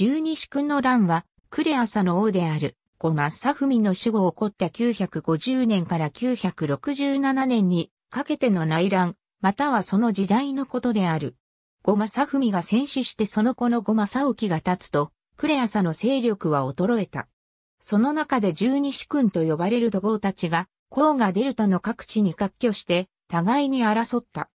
十二子君の乱は、クレアサの王である、サ正文の死後起こった950年から967年にかけての内乱、またはその時代のことである。サ正文が戦死してその子のサ正キが立つと、クレアサの勢力は衰えた。その中で十二子君と呼ばれる土豪たちが、黄河デルタの各地に割拠して、互いに争った。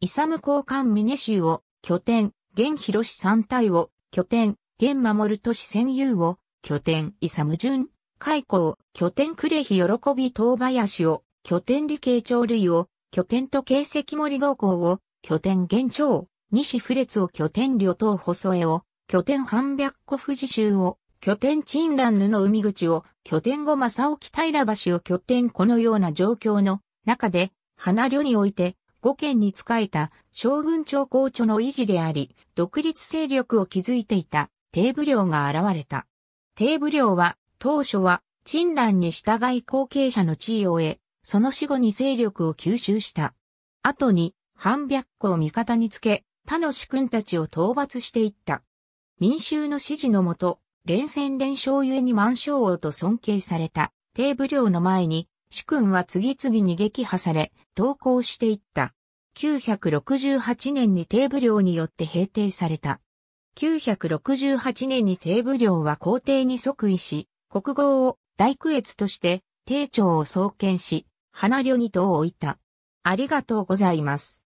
イサム公館峰州を拠点、現広志三体を拠点、現守る都市戦友を、拠点、イサム順、開港、拠点クレヒ喜び東林を、拠点理系鳥類を、拠点と形跡森同行を、拠点現長、西フ列を拠点旅等細江を、拠点半百個富士州を、拠点陳蘭ヌの海口を、拠点後正沖平橋を拠点このような状況の中で、花旅において、5県に仕えた将軍長校長の維持であり、独立勢力を築いていた帝武領が現れた。帝武領は当初は陳蘭に従い後継者の地位を得、その死後に勢力を吸収した。後に反白個を味方につけ、他の主君たちを討伐していった。民衆の支持のもと、連戦連勝ゆえに満昇王と尊敬された帝武領の前に主君は次々に撃破され、投降していった。968年に帝武領によって平定された。968年に帝武領は皇帝に即位し、国号を大区越として、帝長を創建し、花領にとを置いた。ありがとうございます。